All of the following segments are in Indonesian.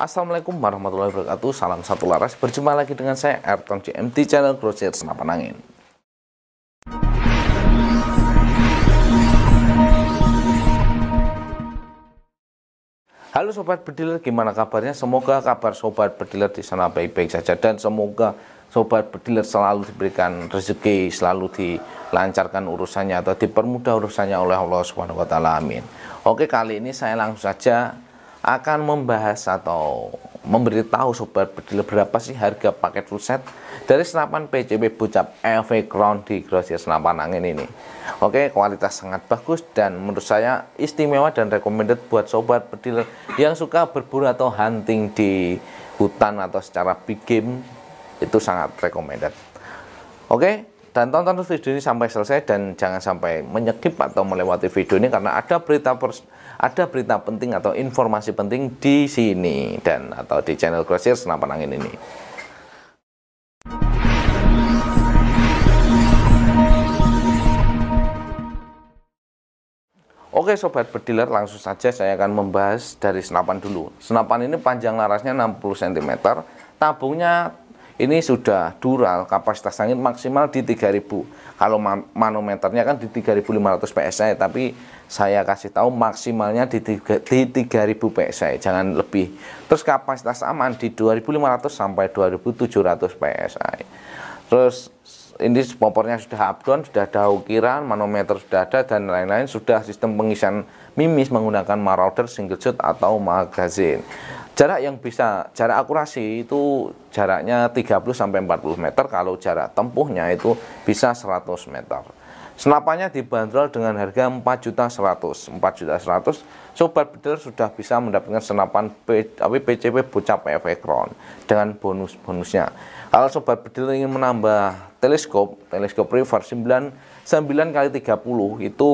Assalamualaikum warahmatullahi wabarakatuh. Salam satu laras. Berjumpa lagi dengan saya Erton CMT, Channel channel Grosir Angin. Halo sobat bediler, gimana kabarnya? Semoga kabar sobat bediler di sana baik-baik saja dan semoga sobat bediler selalu diberikan rezeki, selalu dilancarkan urusannya atau dipermudah urusannya oleh Allah SWT Amin. Oke, kali ini saya langsung saja akan membahas atau memberitahu sobat bedil berapa sih harga paket full set dari senapan PCB Bucap LV Crown di grosir senapan angin ini. Oke, kualitas sangat bagus dan menurut saya istimewa dan recommended buat sobat bedil yang suka berburu atau hunting di hutan atau secara big game itu sangat recommended. Oke, dan tonton video ini sampai selesai dan jangan sampai menyekip atau melewati video ini karena ada berita pers ada berita penting atau informasi penting di sini dan atau di channel Crosshair Senapan Angin ini. Oke sobat bediler langsung saja saya akan membahas dari senapan dulu Senapan ini panjang larasnya 60 cm Tabungnya ini sudah dural kapasitas angin maksimal di 3000 kalau manometernya kan di 3500 psi tapi saya kasih tahu maksimalnya di, 3, 3000 psi jangan lebih terus kapasitas aman di 2500 sampai 2700 psi terus ini popornya sudah abdon, sudah ada ukiran, manometer sudah ada, dan lain-lain. Sudah sistem pengisian mimis menggunakan marauder, single shot, atau magazine. Jarak yang bisa, jarak akurasi itu jaraknya 30 sampai 40 meter kalau jarak tempuhnya itu bisa 100 meter. Senapannya dibanderol dengan harga 4 juta 100. 4 juta 100, sobat bedil sudah bisa mendapatkan senapan PCP Bocap Efekron dengan bonus-bonusnya. Kalau sobat bedil ingin menambah teleskop, teleskop river 9 9 kali 30 itu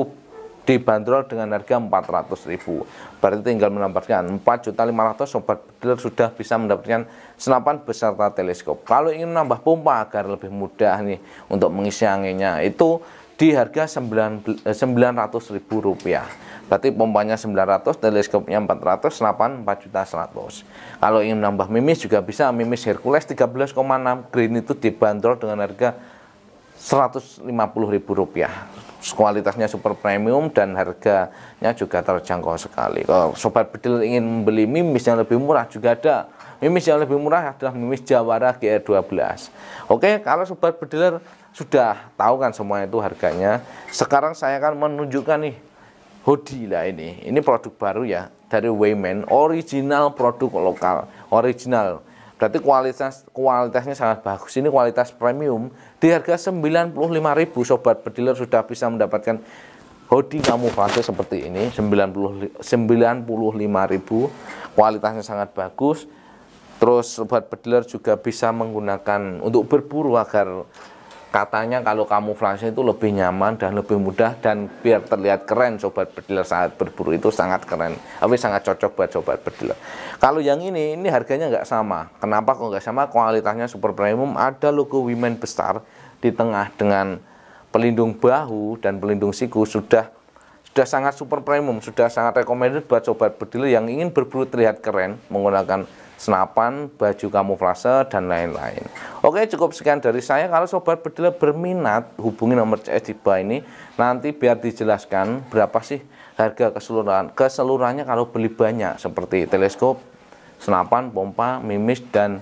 dibanderol dengan harga 400.000. Berarti tinggal menambahkan 4.500 sobat dealer sudah bisa mendapatkan senapan beserta teleskop. Kalau ingin menambah pompa agar lebih mudah nih untuk mengisi anginnya itu di harga 900.000 eh, rupiah. Berarti pompanya 900, teleskopnya 400, senapan 4 juta 100. Kalau ingin menambah mimis juga bisa, mimis Hercules 13,6 green itu dibanderol dengan harga 150 ribu rupiah kualitasnya super premium dan harganya juga terjangkau sekali kalau sobat bedil ingin membeli mimis yang lebih murah juga ada mimis yang lebih murah adalah mimis Jawara GR12 e oke kalau sobat bedil sudah tahu kan semua itu harganya sekarang saya akan menunjukkan nih hoodie lah ini ini produk baru ya dari Wayman original produk lokal original Berarti kualitas kualitasnya sangat bagus. Ini kualitas premium di harga 95.000 sobat pediler sudah bisa mendapatkan hoodie kamuflase seperti ini 90 95.000 kualitasnya sangat bagus terus sobat pediler juga bisa menggunakan untuk berburu agar katanya kalau kamuflase itu lebih nyaman dan lebih mudah dan biar terlihat keren sobat bediler saat berburu itu sangat keren tapi sangat cocok buat sobat bediler kalau yang ini ini harganya nggak sama kenapa kok nggak sama kualitasnya super premium ada logo women besar di tengah dengan pelindung bahu dan pelindung siku sudah sudah sangat super premium sudah sangat recommended buat sobat bediler yang ingin berburu terlihat keren menggunakan senapan, baju kamuflase, dan lain-lain. Oke, cukup sekian dari saya. Kalau sobat bedil berminat, hubungi nomor CS di bawah ini. Nanti biar dijelaskan berapa sih harga keseluruhan keseluruhannya kalau beli banyak seperti teleskop, senapan, pompa, mimis dan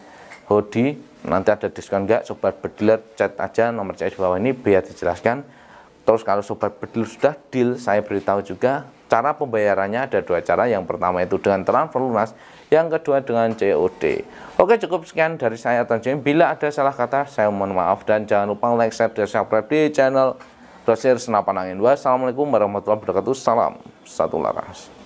hoodie. Nanti ada diskon enggak? Sobat bediler chat aja nomor CS di bawah ini biar dijelaskan. Terus kalau sobat bediler sudah deal, saya beritahu juga Cara pembayarannya ada dua cara, yang pertama itu dengan transfer lunas, yang kedua dengan COD. Oke cukup sekian dari saya Tanjung. Bila ada salah kata saya mohon maaf dan jangan lupa like, share, dan subscribe di channel Brosir Senapan Angin. assalamualaikum warahmatullahi wabarakatuh. Salam satu laras.